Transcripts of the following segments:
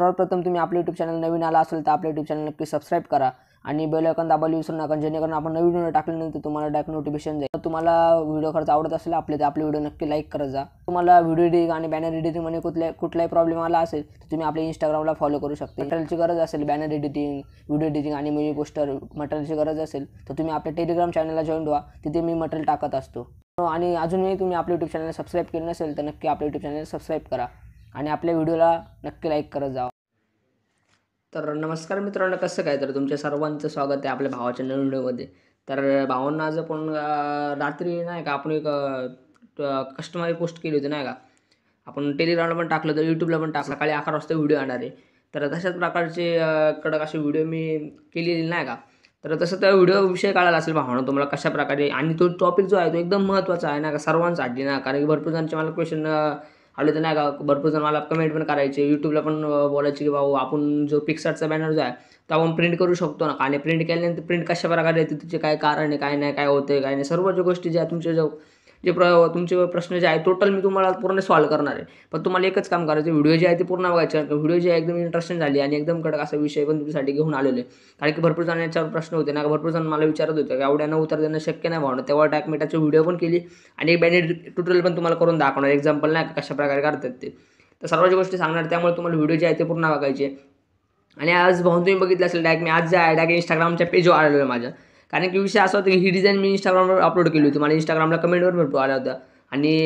सर्वप्रथम तुम्ही आपले यूट्यूब चॅनल नवीन आला असेल तर आपले यूट्यूब चॅनल नक्की सबस्क्राईब करा आणि आयकॉन दाबायला विसरू नका जेणेकरून आपण नवीन व्हिडिओ टाकल्यानंतर तुम्हाला डायरेक्ट नोटिफिकेशन जाईल तर तुम्हाला व्हिडिओ खर्च आवडत असेल आपले तर आपले व्हिडिओ नक्की लाईक करत जा तुम्हाला व्हिडिओ एडिटिंग आणि बॅनर म्हणजे कुठल्या कुठलाही प्रॉब्लेम आला असेल तर तुम्ही आपल्या इंस्टाग्रामला फॉलो करू शकता मटेरियलची गरज असेल बॅनर एडिटिंग व्हिडिओ एडिटिंग आणि मी पोस्टर मटेरियलची गरज असेल तर तुम्ही आपल्या टेलिग्राम चॅनलला जॉईन व्हा तिथे मी मटेरियल टाकत असतो आणि अजूनही तुम्ही आपले यूट्यूब चॅनल सबस्क्राईब केलं नसेल तर नक्की आपलं यूट्यूब चॅनल सबस्क्राईब करा आणि आपल्या व्हिडिओला नक्की लाईक करत जावा तर नमस्कार मित्रांनो कसं काय तर तुमच्या सर्वांचं स्वागत आहे आपल्या भावाच्या नवीन व्हिडिओमध्ये तर भावांना आज आपण रात्री नाही का आपण एक कस्टमरी पोस्ट केली होती नाही का आपण टेलिग्रामला पण टाकलं तर यूट्यूबला पण टाकलं काळी अकरा वाजता व्हिडिओ येणार आहे तर तशाच प्रकारचे कडक असे व्हिडिओ मी केलेले नाही का तर तसं त्या व्हिडिओ विषय काढायला असेल भावना तुम्हाला कशा प्रकारे आणि तो टॉपिक जो आहे तो एकदम महत्त्वाचा आहे ना का सर्वांसाठी ना कारण की भरपूर जणांचे मला क्वेश्चन आले तर नाही का भरपूर जण मला कमेंट पण करायचे यूट्यूबला पण बोलायचे की भाऊ आपण जो पिक्सारचा बॅनर जो आहे तो आपण प्रिंट करू शकतो ना आणि प्रिंट केल्यानंतर प्रिंट कशा प्रकारे येते तिचे काय कारण आहे काय नाही काय होते काय नाही सर्व ज्या गोष्टी ज्या तुमच्या जो जे प्र तुमचे प्रश्न जे आहे टोटल मी तुम्हाला पूर्ण सॉल्व करणार आहे पण तुम्हाला एकच काम करायचं व्हिडिओ जे आहे ते पूर्ण बघायचे व्हिडिओ जे आहे एकदम इंटरेस्टिंग झाली आणि एकदम कडक असा विषय पण तुमच्यासाठी घेऊन आलेले कारण की भरपूर जण याच्यावर प्रश्न होते ना भरपूर जण मला विचारत होते की आवड्यांना उत्तर देणं शक्य नाही भावणं तेव्हा मीटाचे व्हिडिओ पण केली आणि एक बॅनेट ट्युटोरियल पण तुम्हाला करून दाखवणार एक्झाम्पल नाही कशा प्रकारे करतात ते तर सर्वच गोष्टी सांगणार त्यामुळे तुम्हाला व्हिडिओ जे आहे ते पूर्ण बघायचे आणि आज भाऊ तुम्ही बघितलं असेल डायरेक्ट मी आज जे आहे डायरेक्ट इंस्टाग्रामच्या पेजवर आलेलं माझ्या कारण की विषय असा होता की ही डिझाईन मी इंस्टाग्रामवर अपलोड केली होती मला इंस्टाग्रामला कमेंटवर भरपूर आल्या होत्या आणि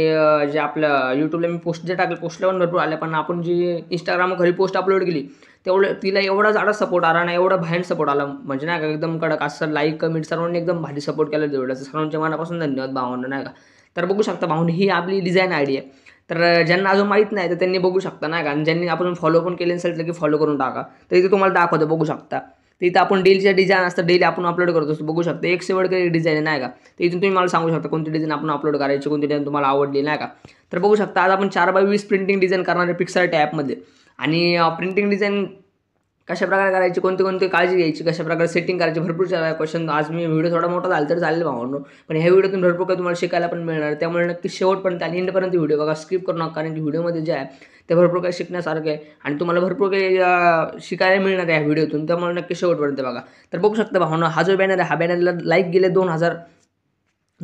जे आपलं यूट्यूबला मी पोस्ट जे टाकले पोस्टला पण भरपूर आल्या पण आपण जी इंस्टाग्रामवर घरी पोस्ट अपलोड केली तेवढं तिला एवढा जाडा सपोर्ट आला ना एवढा भयान सपोर्ट आला म्हणजे नाही का एकदम कडक असं लाईक कमेंट सर्वांनी एकदम भारी सपोर्ट केला तेवढं सर्वांच्या मनापासून धन्यवाद भावांना नाही का तर बघू शकता भाऊन ही आपली डिझाईन आयडी आहे तर ज्यांना अजून माहीत नाही तर त्यांनी बघू शकता नाही का आणि ज्यांनी आपण फॉलो पण केले नसेल तर की फॉलो करून टाका तर इथे तुम्हाला दाखवतो बघू शकता तिथं आपण डेलीच्या डिझाईन असतं डेली आपण अपलोड करत असतो बघू शकता एक काही डिझाईन नाही का तर इथून तुम्ही मला सांगू शकता कोणती डिझाईन आपण अपलोड करायची कोणती डिझाईन तुम्हाला आवडली नाही का तर बघू शकता आज आपण चार बाय वीस प्रिंटिंग डिझाईन करणारे आहे पिक्सर टॅपमध्ये आणि प्रिंटिंग डिझाईन कशाप्रकारे करायची कोणती कोणती काळजी घ्यायची कशाप्रकारे सेटिंग करायची भरपूर क्वेश्चन आज मी व्हिडिओ थोडा मोठा झाला तर चालेल भावांनो पण ह्या व्हिडिओतून भरपूर काही तुम्हाला शिकायला पण मिळणार त्यामुळे नक्की शेवटपर्यंत आणि एंडपर्यंत व्हिडिओ बघा स्किप करू नका कारण की व्हिडिओमध्ये जे आहे ते भरपूर काही शिकण्यासारखं आहे आणि तुम्हाला भरपूर काही शिकायला मिळणार आहे या व्हिडिओतून त्यामुळे नक्की शेवटपर्यंत बघा तर बघू शकता भावांनो हा जो बॅनर आहे हा बॅनरला लाईक गेले दोन हजार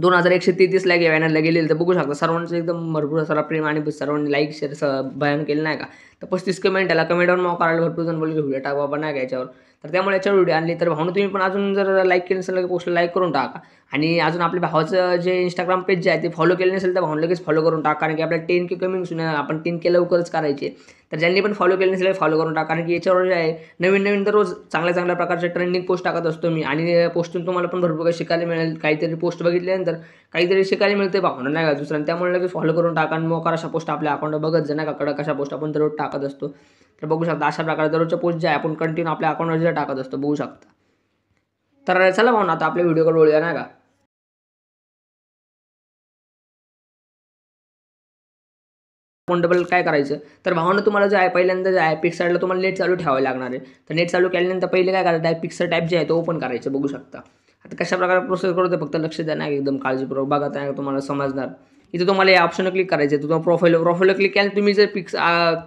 दोन हजार एकशे लाईक या बॅनरला गेलेलं तर बघू शकता सर्वांचं एकदम भरपूर सारा प्रेम आणि सर्वांनी लाईक शेअर भयान केलं नाही का तर पस्तीस कमेंट आला कमेंटवर मग करायला भरपूर जण बोलले व्हिडिओ टाक बाबा नाही का याच्यावर तर त्यामुळे याच्यावर व्हिडिओ आणली तर भावना तुम्ही पण अजून जर लाईक केलं नसेल पोस्टला लाईक करून टाका आणि अजून आपल्या भावाचं जे इंस्टाग्राम पेज जे आहे ते फॉलो केलं नसेल तर भाऊ लगेच फॉलो करून टाका कारण की आपल्याला टेन के कमी सुन आपण टेन के लवकरच करायचे तर ज्यांनी पण फॉलो केले नसेल फॉलो करून टाका कारण की याच्यावर जे आहे नवीन नवीन दररोज चांगल्या चांगल्या प्रकारचे ट्रेंडिंग पोस्ट टाकत असतो मी आणि पोस्टून तुम्हाला पण भरपूर काही शिकायला मिळेल काहीतरी पोस्ट बघितल्यानंतर काहीतरी शिकायला मिळते भावना नाही का दुसऱ्या त्यामुळे लगेच फॉलो करून टाका आणि मोकार अशा पोस्ट आपल्या अकाउंट बघत का कडक कशा पोस्ट आपण दररोज टाकत असतो तर बघू शकता अशा प्रकारे दररोजच्या पोस्ट जे आहे आपण कंटिन्यू आपल्या अकाउंटवर जे टाकत असतो बघू शकता तर चला भाऊ आता आपल्या व्हिडिओकडे वळूया नाही का अकाउंटेबल काय करायचं तर भावना तुम्हाला जे आहे पहिल्यांदा जे आहे पिक्सरला तुम्हाला नेट चालू ठेवावं लागणार आहे तर नेट चालू केल्यानंतर पहिले काय करायचं आहे पिक्सर टाईप जे आहे तो ओपन करायचं बघू शकता आता कशा प्रकारे प्रोसेस करतो फक्त लक्ष द्या नाही एकदम काळजीपूर्वक बघत नाही तुम्हाला समजणार इथं तुम्हाला या ऑप्शनवर क्लिक करायचं आहे तुम्हाला प्रोफाईल प्रोफाईलवर क्लिक केल्याने तुम्ही जर पिक्स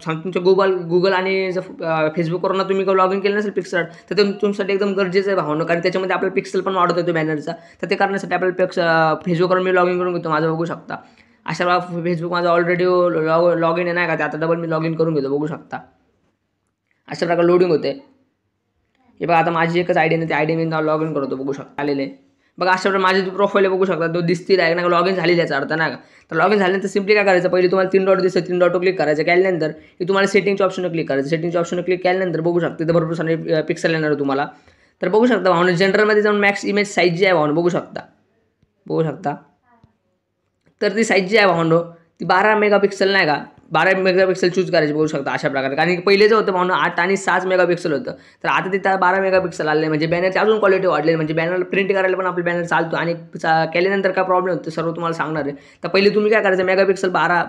तुमच्या गुगल गुगल आणि जर फेसबुकवरून तुम्ही लॉग इन केलं नसेल पिक्सल तर ते तुमच्यासाठी एकदम गरजेचं आहे भावना कारण त्याच्यामध्ये आपल्याला पिक्सल पण वाढत येतो बॅनरचा तर ते करण्यासाठी आपल्याला पिक्स फेसबुकवर मी लॉग इन करून घेतो माझं बघू शकता अशा वेळा फेसबुक माझा ऑलरेडी लॉग लॉग इन आहे नाही का ते आता डबल मी लॉग इन करून घेतो बघू शकता अशा प्रकारे लोडिंग होते हे बघा आता माझी एकच आयडी नाही ते आयडी मी लॉग इन करतो बघू शकता आलेले बघा अशा माझे तू प्रोफाईल बघू शकता तो दिसतील आहे ना लॉग इन झाली त्याचा अर्थ ना तर लॉग इन झाल्यानंतर सिम्पली काय करायचं पहिले तुम्हाला तीन डॉट दिसतं तीन डॉट क्लिक करायचं केल्यानंतर की तुम्हाला सेटिंगच्या ऑप्शन क्लिक करायचं सेटिंगच्या ऑप्शन क्लिक केल्यानंतर बघू शकता तर भरपूर सारे पिक्सल येणार तुम्हाला तर बघू शकता भाऊन जनरलमध्ये जाऊन मॅक्स इमेज साईज जी आहे भाऊन बघू शकता बघू शकता तर ती साईज जी आहे भाऊन ती बारा मेगापिक्सल नाही का बारा मेगापिक्सल चूज करायचे बघू शकता अशा प्रकारे कारण की पहिले जे होतं म्हणून आठ आणि सात मेगापिक्सल होतं तर आता ते बारा मेगापिक्सल आले म्हणजे बॅनरची अजून क्वालिटी वाढले म्हणजे बॅनर प्रिंट करायला पण आपलं बॅनर चालतो आणि केल्यानंतर काय प्रॉब्लेम होतो सर्व तुम्हाला सांगणार आहे तर पहिले तुम्ही काय करायचं मेगापिक्सल बारा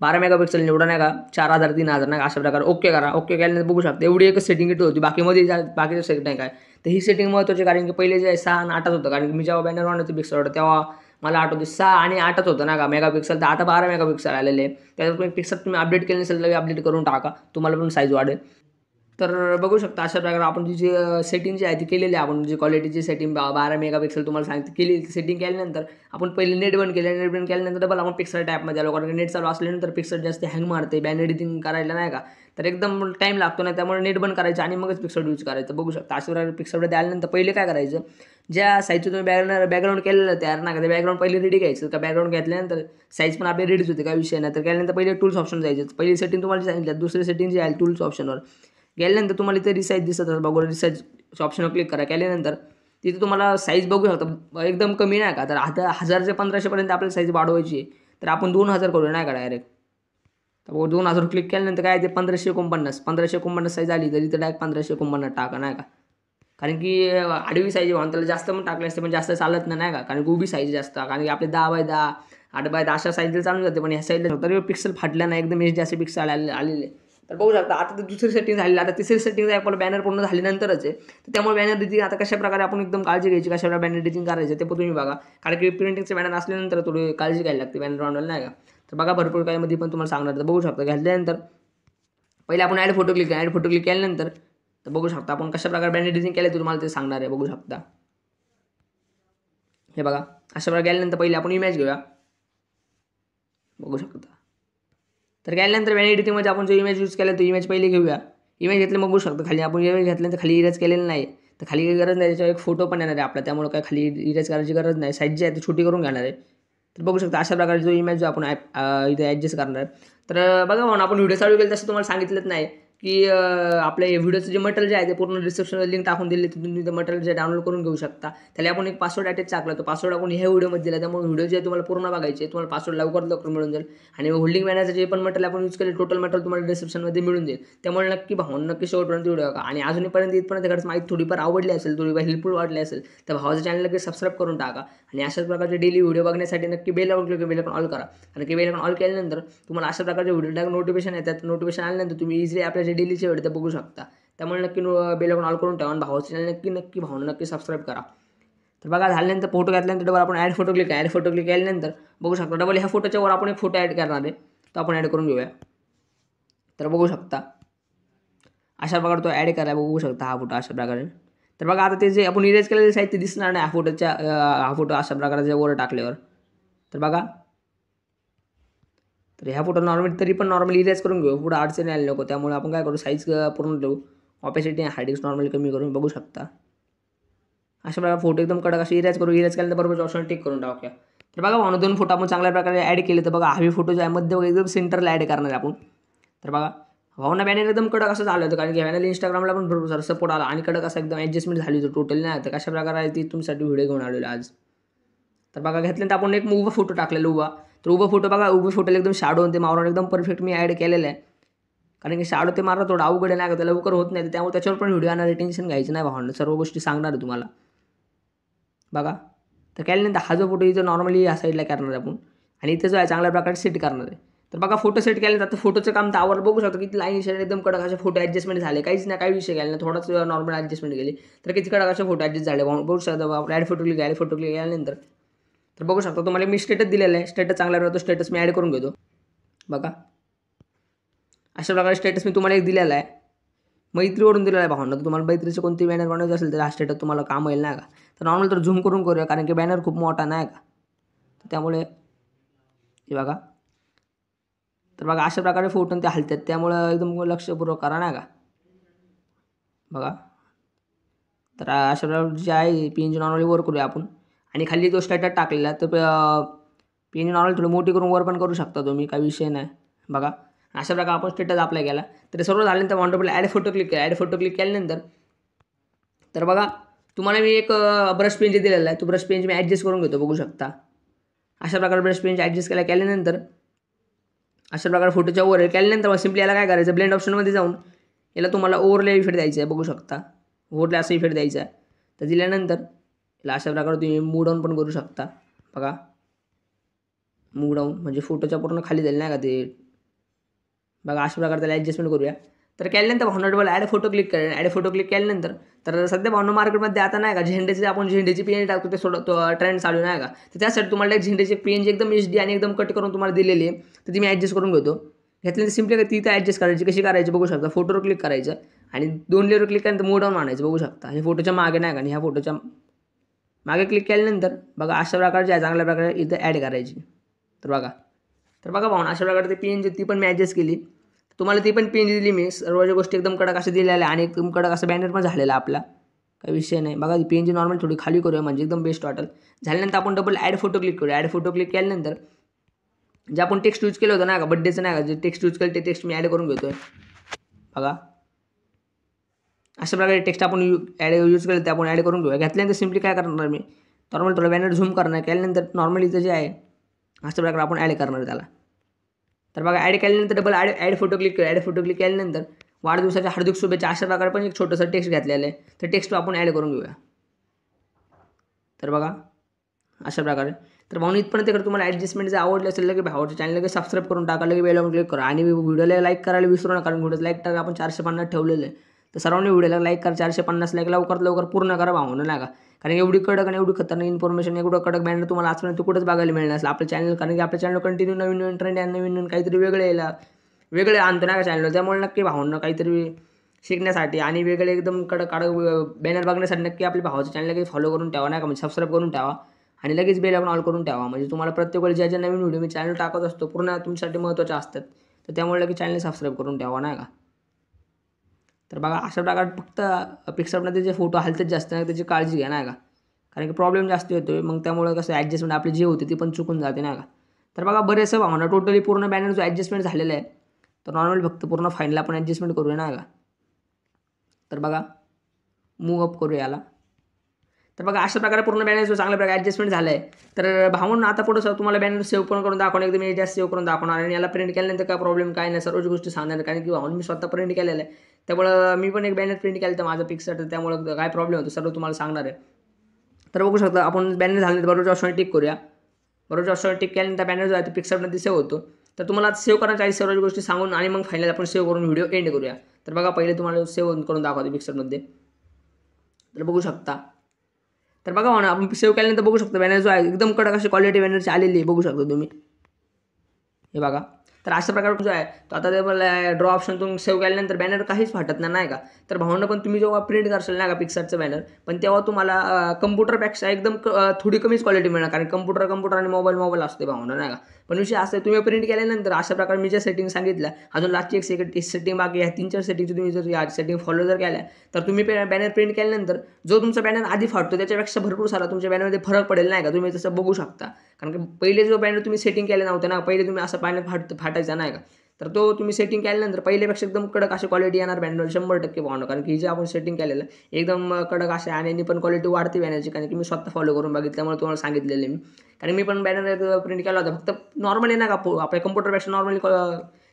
बारा मेगापिक्सल निवडा नाही का चार हजार तीन हजार नाही अशा प्रकारे ओके करा ओके केल्यानंतर बघू शकता एवढी एक सेटिंग इट होती बाकीमध्ये ज्या बाकीचं सेट नाही काय तर ही सेटिंग महत्त्वाची कारण की पहिले जे सहा आणि होतं कारण की मी जेव्हा बॅनर बनवतो पिक्सल होतं तेव्हा मला आठवते सहा आणि आठच होतं ना का मेगापिक्सल तर आता बारा मेगापिक्सल आलेले आहे त्याच्यात तुम्ही पिक्सल तुम्ही अपडेट केले नसेल तर अपडेट करून टाका तुम्हाला पण साईज वाढेल तर बघू शकता अशा प्रकारे आपण जी जी सेटिंग जी आहे ती केलेली आहे आपण जी क्वालिटीची सेटिंग बारा मेगापिक्सल तुम्हाला सांगते केली सेटिंग केल्यानंतर आपण पहिले नेट बंद केलं नेट बंद केल्यानंतर डबल आपण पिक्सल टॅपमध्ये आलो कारण नेट चालू असल्यानंतर पिक्सल जास्त हँग मारते बॅन एडिटिंग करायला नाही का तर एकदम टाईम लागतो ना त्यामुळे नेट बंद करायचं आणि मगच पिक्सल यूज करायचं बघू शकता अशा पिक्सल आल्यानंतर पहिले काय करायचं ज्या साईजचं तुम्ही बॅकग्राऊंड बॅकग्राऊंड केलेलं तयार ना का ते बॅकग्राऊंड पहिले रेडी घ्यायचं का बॅकग्राऊंड घेतल्यानंतर साईज पण आपले रेडीच होते काय विषय नाही तर गेल्यानंतर पहिले टूल्स ऑप्शन जायचं पहिली सेटिंग तुम्हाला सांगितलं दुसरी सेटिंग जे आहे टूल्स ऑप्शनवर गेल्यानंतर तुम्हाला इथे रिसाईज दिसत असेल बघू रिसाईज ऑप्शनवर क्लिक करा केल्यानंतर तिथे तुम्हाला साईज बघू शकता एकदम कमी नाही का तर आता हजारचे पंधराशेपर्यंत आपल्याला साईज वाढवायची आहे तर आपण दोन हजार करू नाही का डायरेक्ट दोन हजार क्लिक केल्यानंतर काय ते पंधराशे एकोणपन्नास पंधराशे एकोणपन्नास साईज आली तरी तर डायरेक्ट पंधराशे एकोणपन्नास टाका नाही का कारण की आडवी साईज वाहन त्याला जास्त पण टाकले असते पण जास्त चालत नाही का कारण की साईज जास्त कारण की आपले दहा बाय दहा आठ बाय दहा अशा साईजला चालून जाते पण ह्या साईजला तर पिक्सल फाटल्या नाही एकदम एच असे पिक्सल आले आलेले तर बघू शकता आता तर दुसरी सेटिंग झालेली आता तिसरी सेटिंग आपल्याला बॅनर पूर्ण झाल्यानंतरच आहे तर त्यामुळे बॅनर डिजिंग आता कशा प्रकारे आपण एकदम काळजी घ्यायची कशा प्रकारे बॅनर डिजिंग करायचं ते पण तुम्ही बघा कारण की प्रिंटिंगचं बॅनर असल्यानंतर थोडी काळजी घ्यायला लागते बॅनर बनवायला नाही का तर बघा भरपूर मध्ये पण तुम्हाला सांगणार तर बघू शकता घेतल्यानंतर पहिले आपण ॲड फोटो क्लिक करा ॲड फोटो क्लिक केल्यानंतर तर बघू शकता आपण कशा प्रकारे बॅनर डिझाईन केलं तुम्हाला ते सांगणार आहे बघू शकता हे बघा अशा प्रकारे गेल्यानंतर पहिले आपण इमेज घेऊया बघू शकता तर गेल्यानंतर बॅनर आपण जो इमेज यूज केला तो इमेज पहिले घेऊया इमेज घेतले बघू शकता खाली आपण इमेज घेतल्यानंतर खाली इरेज केलेलं नाही तर खाली काही गरज नाही त्याच्यावर एक फोटो पण येणार आहे आपला त्यामुळे काय खाली इरेज करायची गरज नाही साईज जी आहे ती छोटी करून घेणार आहे बघू शकता अशा प्रकारे जो इमेज जो आपण ॲप इथे ॲडजस्ट करणार तर बघा म्हणून आपण व्हिडिओ चालू केला तसं तुम्हाला सांगितलंच नाही की आपल्या हे व्हिडिओचं जे मटेरियल जे आहे ते पूर्ण डिस्क्रिप्शनवर लिंक टाकून दिली तर तुम्ही ते मटेरियल जे डाउनलोड करून घेऊ शकता त्याला आपण एक पासवर्ड अटॅच टाकला तो पासवर्ड आपण ह्या व्हिडिओमध्ये दिला त्यामुळे व्हिडिओ जे तुम्हाला पूर्ण बघायचे तुम्हाला पासवर्ड लवकर लवकर मिळून जाईल आणि होल्डिंग मॅनचं जे पण मटेरियल आपण यूज केले टोटल मटेरियल तुम्हाला डिस्क्रिप्शनमध्ये मिळून जाईल त्यामुळे नक्की भाऊन नक्की शेवटपर्यंत व्हिडिओ बघा आणि अजूनपर्यंत इथपर्यंत खरंच माहिती थोडीफार आवडली असेल थोडीफार हेल्पफुल वाटली असेल तर भावाचं चॅनल नक्की सबस्क्राईब करून टाका आणि अशाच प्रकारचे डेली व्हिडिओ बघण्यासाठी नक्की बेल आवडलं की बेल ऑल करा आणि की बेल ऑल केल्यानंतर तुम्हाला अशा प्रकारचे व्हिडिओ नोटिफिकेशन येतात नोटिफिकेशन आल्यानंतर तुम्ही इझिली आपल्या माझे डेलीचे व्हिडिओ बघू शकता त्यामुळे नक्की आयकॉन ऑल करून ठेवा आणि चॅनल नक्की नक्की भावना नक्की सबस्क्राईब करा तर बघा झाल्यानंतर फोटो घातल्यानंतर डबल आपण add photo click add photo click केल्यानंतर बघू शकता डबल ह्या फोटोच्या वर आपण एक फोटो ॲड करणार आहे तो आपण ॲड करून घेऊया तर बघू शकता अशा प्रकारे तो ॲड करा बघू शकता हा फोटो अशा प्रकारे तर बघा आता ते जे आपण इरेज केलेले साहित्य दिसणार नाही हा फोटोच्या हा फोटो अशा जे वर टाकल्यावर तर बघा तर ह्या फोटो नॉर्मल तरी पण नॉर्मली इरेज करून घेऊ पुढं अडचणी आले नको त्यामुळे आपण काय करू साईज पूर्ण ठेवू ऑपॅसिटी हार्डिक्स नॉर्मली कमी करून बघू शकता अशा प्रकारे फोटो एकदम कडक असे इरेज करू इरेज केल्यानंतर बरोबर ऑप्शन टिक करून टाकूया तर बघा वन दोन फोटो आपण चांगल्या प्रकारे ॲड केले तर बघा हवी फोटो जो आहे मध्ये एकदम सेंटरला ॲड करणार आपण तर बघा भावना बॅनर एकदम कडक असं झालं होतं कारण की बॅनर इंस्टाग्रामला पण भरपूर सपोर्ट आला आणि कडक असं एकदम ॲडजस्टमेंट झाली होती टोटल नाही तर कशा प्रकारे ती तुमच्यासाठी व्हिडिओ घेऊन आलेला आज तर बघा घेतल्यानंतर आपण एक उभा फोटो टाकलेला उभा तर उभं फोटो बघा उभं फोटोला एकदम शाडो होते मावरावर एकदम परफेक्ट मी ॲड केलेलं आहे कारण की शाडो ते मारा थोडं अवघड नाही का लवकर होत नाही त्यामुळे त्याच्यावर पण व्हिडिओ आणणारे टेन्शन घ्यायचं नाही भावना सर्व गोष्टी सांगणार आहे तुम्हाला बघा तर केल्यानंतर हा जो फोटो इथं नॉर्मली ह्या साईडला करणार आहे आपण आणि इथे जो आहे चांगल्या प्रकारे सेट करणार आहे तर बघा फोटो सेट केल्यानंतर आता फोटोचं काम तर आवर बघू शकतो किती लाईन शेअर एकदम कडक असे फोटो ॲडजस्टमेंट झाले काहीच नाही काही विषय गेला नाही नॉर्मल ॲडजस्टमेंट केली तर किती कडक असे फोटो ॲडजस्ट झाले बघू शकतो add photo click add photo click गेल्यानंतर तर बघू शकता तुम्हाला मी स्टेटस दिलेलं आहे स्टेटस चांगला राहतो स्टेटस मी ॲड करून घेतो बघा अशा प्रकारे स्टेटस मी तुम्हाला एक दिलेला आहे मैत्रीवरून दिलेला आहे भावना तुम्हाला मैत्रीचे कोणती बॅनर बनवायचं असेल तर हा स्टेटस तुम्हाला काम होईल नाही का तर नॉर्मल तर झूम करून करूया कारण की बॅनर खूप मोठा नाही का तर त्यामुळे हे बघा तर बघा अशा प्रकारे फोटो ते हलतात त्यामुळं एकदम लक्षपूर्वक करा नाही का बघा तर अशा प्रकारे जे आहे पी जी नॉर्मली वर करूया आपण आणि खाली जो स्टॅटर टाकलेला तर पेन नॉर्मल थोडी मोठी करून वर पण करू शकता तुम्ही काही विषय नाही बघा अशा प्रकारे आपण स्टेटस अप्लाय केला तर सर्व झाल्यानंतर वॉन्टरबल ॲड फोटो क्लिक केला ॲड फोटो क्लिक केल्यानंतर तर बघा तुम्हाला मी एक ब्रश पेन दिलेला आहे तो ब्रश पेन मी ॲडजस्ट करून घेतो बघू शकता अशा प्रकारे ब्रश पेन ॲडजस्ट केला केल्यानंतर अशा प्रकारे फोटोच्या ओवर केल्यानंतर सिम्पली याला काय करायचं ब्लेंड ऑप्शनमध्ये जाऊन याला तुम्हाला ओवरले इफेक्ट द्यायचा आहे बघू शकता ओवरले असं इफेक्ट द्यायचा आहे तर दिल्यानंतर याला अशा प्रकारे तुम्ही मूड ऑन पण करू शकता बघा मूड ऑन म्हणजे फोटोच्या पूर्ण खाली जाईल नाही का ते बघा अशा प्रकारे त्याला ॲडजस्टमेंट करूया तर केल्यानंतर भावनाटेबल ॲड फोटो क्लिक करेल ॲड फोटो क्लिक केल्यानंतर तर सध्या भावना मार्केटमध्ये आता नाही का झेंडेचे आपण झेंडेची पेन टाकतो ते थोडं तो ट्रेंड चालू नाही का तर त्यासाठी तुम्हाला एक झेंडेचे एन एकदम एच डी आणि एकदम कट करून तुम्हाला दिलेली आहे तर ती मी ॲडजस्ट करून घेतो घेतल्यानंतर सिम्पली का तिथं ॲडजस्ट करायची कशी करायची बघू शकता फोटोवर क्लिक करायचं आणि दोन लेअर क्लिक केल्यानंतर मूड ऑन आणायचं बघू शकता हे फोटोच्या मागे नाही का आणि ह्या फोटोच्या मागे क्लिक केल्यानंतर बघा अशा प्रकारची आहे चांगल्या प्रकारे इथं ॲड करायची तर बघा तर बघा पाहून अशा प्रकारे ती पी जी ती पण मी ॲडजस्ट केली तुम्हाला ती पण पी दिली मी सर्व गोष्टी एकदम कडक असं दिलेल्या आणि एकदम कडक असं बॅनर पण झालेला आपला काही विषय नाही बघा पी एन जी नॉर्मल थोडी खाली करूया म्हणजे एकदम बेस्ट वाटेल झाल्यानंतर आपण डबल ॲड फोटो क्लिक करूया ॲड फोटो क्लिक केल्यानंतर जे आपण टेक्स्ट यूज केलं होतं ना का बड्डेचं नाही का जे टेक्स्ट यूज केलं ते टेक्स्ट मी ॲड करून घेतो आहे बघा अशा प्रकारे टेक्स्ट आपण यू ॲड यूज केलं ते आपण ॲड करून घेऊया घेतल्यानंतर सिम्पली काय करणार मी नॉर्मल थोडं बॅनर झूम करणार केल्यानंतर नॉर्मली इथं जे आहे अशा प्रकारे आपण ॲड करणार त्याला तर बघा ॲड केल्यानंतर double add add photo click केलं ॲड फोटो क्लिक केल्यानंतर वाढदिवसाच्या हार्दिक शुभेच्छा अशा प्रकारे पण एक छोटंसं टेक्स्ट घेतलेला आहे तर टेक्स्ट आपण ॲड करून घेऊया तर बघा अशा प्रकारे तर म्हणून इथपर्यंत जर तुम्हाला ॲडजस्टमेंट जर असेल लगे भावाचे चॅनल लगेच सबस्क्राईब करून टाका लगे बेलवर क्लिक करा आणि व्हिडिओला लाईक करायला विसरू नका कारण व्हिडिओ लाईक टाका आपण चारशे पन्नास ठेवलेलं आहे तर सर्वांनी व्हिडिओला लाईक करा चारशे पन्नास लाईक लवकरात लवकर पूर्ण करा भावनं नका कारण एवढी कडक आणि एवढी खतरनाक इन्फॉर्मेशन एवढं कडक बॅनर तुम्हाला आजपर्यंत कुठंच बघायला मिळणार असलं आपलं चॅनल कारण की आपल्या चॅनल कंटिन्यू नवीन नवीन ट्रेंड आहे नवीन नवीन काहीतरी वेगळे यायला वेगळे आणतो ना का चॅनल त्यामुळे नक्की भावनं काहीतरी शिकण्यासाठी आणि वेगळे एकदम कडक कडक बॅनर बघण्यासाठी नक्की आपल्या भावाचं चॅनल लगेच फॉलो करून ठेवा नाही का म्हणजे सबस्क्राईब करून ठेवा आणि लगेच बेल ऑल करून ठेवा म्हणजे तुम्हाला प्रत्येक वेळी ज्या ज्या नवीन व्हिडिओ मी चॅनल टाकत असतो पूर्ण तुमच्यासाठी महत्त्वाच्या असतात तर त्यामुळे लगेच चॅनल सबस्क्राईब करून ठेवा नाही का तर बघा अशा प्रकारे फक्त ते जे फोटो हलतेच जास्त नाही त्याची काळजी घ्या नाही का कारण की प्रॉब्लेम जास्त येतो मग त्यामुळे कसं ॲडजस्टमेंट आपली जी होती ती पण चुकून जाते नाही का तर बघा बरेचसं भावना टोटली पूर्ण बॅनर जो ॲडजस्टमेंट झालेला आहे तर नॉर्मल फक्त पूर्ण फाईनला आपण ॲडजस्टमेंट करूया नाही का तर बघा मूव अप करू याला तर बघा अशा प्रकारे पूर्ण बॅनर जो चांगल्या प्रकारे ॲडजस्टमेंट झालं आहे तर भाऊन आता पुढे सर तुम्हाला बॅनर सेव्ह पण करून दाखवणार एकदम मी सेव्ह करून दाखवणार आणि याला प्रिंट केल्यानंतर काय प्रॉब्लेम काय नाही सर्वच गोष्टी सांगणार कारण की भाऊन मी स्वतः प्रिंट केलेलं आहे त्यामुळं मी पण एक बॅनर प्रिंट केला तर माझं पिक्सर तर त्यामुळं काय प्रॉब्लेम होतो सर्व तुम्हाला सांगणार आहे तर बघू शकता आपण बॅनर झाले तर बरोबर ऑप्शन टिक करूया बरोबर ऑप्शन टिक केल्यानंतर बॅनर जो आहे तो पिक्सरमध्ये सेव्ह होतो तर तुम्हाला सेव्ह करायच्या आहे सर्व गोष्टी सांगून आणि मग फायनल आपण सेव्ह करून व्हिडिओ एंड करूया तर बघा पहिले तुम्हाला सेव्ह करून दाखवतो पिक्सरमध्ये तर बघू शकता तर बघा म्हणा आपण सेव्ह केल्यानंतर बघू शकता बॅनर जो आहे एकदम कडक अशी क्वालिटी बॅनरची आलेली आहे बघू शकता तुम्ही हे बघा तर अशा प्रकार जो आहे तो आता ते मला ड्रॉ तुम्ही सेव्ह केल्यानंतर बॅनर काहीच फाटत नाही का तर भावनं पण तुम्ही जेव्हा प्रिंट करशाल ना का पिक्सरचं बॅनर पण तेव्हा तुम्हाला कम्प्युटरपेक्षा एकदम थोडी कमीच क्वालिटी मिळणार कारण कम्प्युटर कम्प्युटर आणि मोबाईल मोबाईल असते भावंड नाही का पण विषय असं तुम्ही प्रिंट केल्यानंतर अशा प्रकारे मी ज्या सेटिंग सांगितल्या अजून लास्टची एक सेकंड सेटिंग बाकी आहे तीन चार सेटिंगची तुम्ही जर या सेटिंग फॉलो जर केल्या तर तुम्ही बॅनर प्रिंट केल्यानंतर जो तुमचा बॅनर आधी फाटतो त्याच्यापेक्षा भरपूर सारा तुमच्या बॅनरमध्ये फरक पडेल नाही का तुम्ही तसं बघू शकता कारण की पहिले जो बॅनर तुम्ही सेटिंग केला नव्हता ना पहिले तुम्ही असं बॅनर फाट फाटायचा नाही का तर तो तुम्ही सेटिंग केल्यानंतर पहिल्यापेक्षा एकदम कडक अशी क्वालिटी येणार बॅनर शंभर टक्के पाहणं कारण की जे आपण सेटिंग केलेलं एकदम कडक असे आणि यांनी पण क्वालिटी वाढते बॅनरची कारण की मी स्वतः फॉलो करून बघितल्यामुळे तुम्हाला सांगितलेले मी कारण मी पण बॅनर प्रिंट केला होता फक्त नॉर्मल आहे ना का आपल्या कम्प्युटरपेक्षा नॉर्मली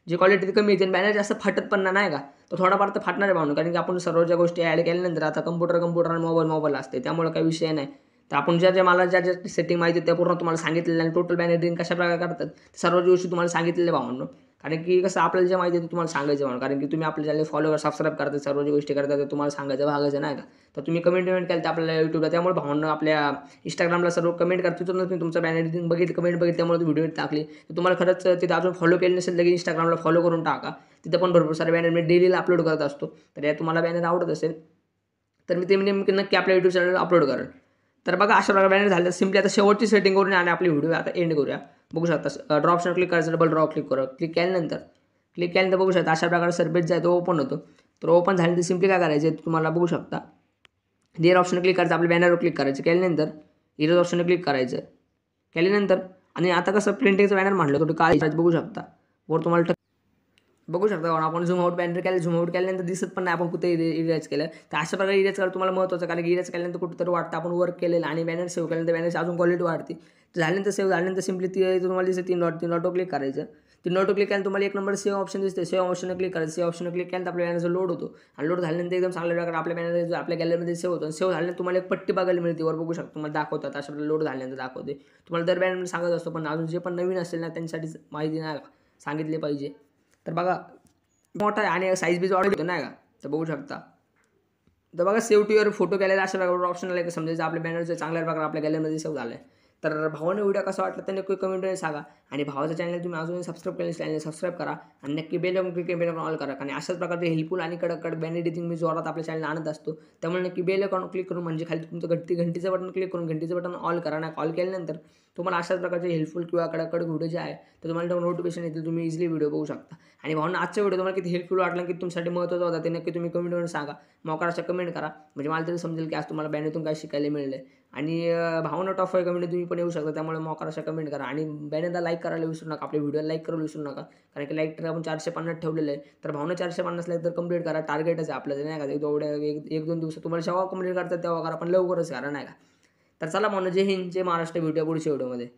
जी क्वालिटी कमी येते बॅनर जास्त फाटत पण नाही का तो थोडाफार तर फाटणार आहे भावनं कारण की आपण सर्व ज्या गोष्टी ॲड केल्यानंतर आता कम्प्युटर कम्प्युटर आणि मोबाईल मोबाईल असते त्यामुळे काही विषय नाही तर आपण ज्या ज्या मला ज्या ज्या सेटिंग माहिती आहे त्या पूर्ण तुम्हाला सांगितलेलं आणि टोटल बॅनरिंग कशा प्रकारे करतात सर्व गोष्टी तुम्हाला सांगितलेल्या बाबांनो कारण की कसं आपल्याला जे माहिती आहे ते तुम्हाला सांगायचं म्हणून कारण की तुम्ही आपल्या चॅनल फॉलोवर सबस्क्राईब करता सर्व जे गोष्टी करता ते तुम्हाला सांगायचं भागायचं नाही का तर तुम्ही कमेंट कमेंट केलं तर आपल्याला यूट्यूबला त्यामुळे भावनं आपल्या इंस्टाग्रामला सर्व कमेंट करतो तर तुम्ही तुमचं बॅनर बघितलं कमेंट बघितलं त्यामुळे व्हिडिओ टाकली तर तुम्हाला खरंच तिथं अजून फॉलो केलं नसेल लगेच इंस्टाग्रामला फॉलो करून टाका तिथं पण भरपूर सारे बॅनर मी डेलीला अपलोड करत असतो तर या तुम्हाला बॅनर आवडत असेल तर मी ते नेमकी नक्की आपल्या यूट्यूब चॅनलवर अपलोड करेल तर बघा अशा प्रकारे बॅनर झालं सिम्पली आता शेवटची सेटिंग करून आणि आपली व्हिडिओ आता एंड करूया बघू शकता ड्रॉ ऑप्शन क्लिक करायचं डबल ड्रॉ क्लिक करा क्लिक केल्यानंतर क्लिक केल्यानंतर बघू शकता अशा प्रकारे सरफेस जाय तो ओपन होतो तर ओपन झाल्यानंतर सिम्पली काय करायचे तुम्हाला बघू शकता डिअर ऑप्शन क्लिक करायचं आपल्या बॅनरवर क्लिक करायचं केल्यानंतर इरज ऑप्शन क्लिक करायचं केल्यानंतर आणि आता कसं प्रिंटिंगचं बॅनर मांडलं तो काय बघू शकता वर तुम्हाला बघू शकता कारण आपण झूम आउट बॅनर केलं झूम आउट केल्यानंतर दिसत पण नाही आपण कुठे इरेज केलं तर अशा प्रकारे इरेज करायला तुम्हाला महत्त्वाचं कारण की इरेज केल्यानंतर कुठंतरी वाटतं आपण वर्क केलेलं आणि बॅनर सेव्ह केल्यानंतर बॅनरची अजून क्वालिटी वाढते तर झाल्यानंतर सेव्ह झाल्यानंतर सिम्पली ती तुम्हाला दिसते तीन डॉट तीन डॉटो क्लिक करायचं ती नोटो क्लिक केल्यानंतर तुम्हाला एक नंबर सेव ऑप्शन दिसते सेव ऑप्शन क्लिक करायचं सेव ऑप्शन क्लिक केल्यानंतर आपल्या बॅनरचा लोड होतो आणि लोड झाल्यानंतर एकदम चांगल्या प्रकारे आपल्या बॅनर आपल्या गॅलरीमध्ये सेव्ह होतो सेव्ह झाल्यानंतर तुम्हाला एक पट्टी बघायला मिळते वर बघू शकतो तुम्हाला दाखवतात अशा प्रकारे लोड झाल्यानंतर दाखवते तुम्हाला दर बॅनर सांगत असतो पण अजून जे पण नवीन असेल ना त्यांच्यासाठी माहिती नाही सांगितले पाहिजे तर बघा मोठा आहे आणि साईज बीज ऑर्डर होतो नाही का तर बघू शकता तर बघा सेव्ह टू फोटो गॅलरी अशा प्रकारे ऑप्शन आलं की समजायचं आपल्या बॅनर चांगल्या प्रकारे आपल्या गॅलरीमध्ये सेव्ह झालं तर भावाने व्हिडिओ कसा वाटला तर कमेंट मध्ये सांगा आणि भावाचं चॅनल तुम्ही अजून सबस्क्राईब केलं चॅनल सबस्क्राईब करा आणि नक्की बेल बेल ऑल करा आणि अशाच प्रकारचे हेल्पफुल आणि कडक कडक बॅनर एडिटिंग मी जोरात आपल्या चॅनल आणत असतो त्यामुळे नक्की बेल अकाउंट क्लिक करून म्हणजे खाली तुमचं घंटी घंटीचं बटन क्लिक करून घंटीचं बटन ऑल करा आणि कॉल केल्यानंतर तुम्हाला अशाच प्रकारचे हेल्पफुल किंवा कडकड व्हिडिओ जे आहे तर तुम्हाला नोटिफिकेशन येतील तुम्ही इझिली व्हिडिओ बघू शकता आणि भावना आजचा व्हिडिओ तुम्हाला किती हेल्पफुल वाटला की तुमच्यासाठी महत्त्वाचा होता ते नक्की तुम्ही कमेंट करून सांगा मौका असा कमेंट करा म्हणजे मला तरी समजेल की आज तुम्हाला बॅनरतून काय शिकायला मिळेल आणि भावना टॉप आहे कमेंट तुम्ही पण येऊ शकता त्यामुळे मौका अशा कमेंट करा आणि बॅनरला लाईक करायला विसरू नका आपल्या व्हिडिओ लाईक करायला विसरू नका कारण की लाईक तर आपण चारशे पन्नास ठेवलेलं आहे तर भावना चारशे पन्नास लाईक तर कंप्लीट करा टार्गेटच आहे आपल्याला नाही का एक दोन दिवसात तुम्हाला जेव्हा कंप्लीट करतात तेव्हा करा पण लवकरच करा नाही का तर चला जे हिंद जे महाराष्ट्र भेटूया पुढच्या व्हिडिओमध्ये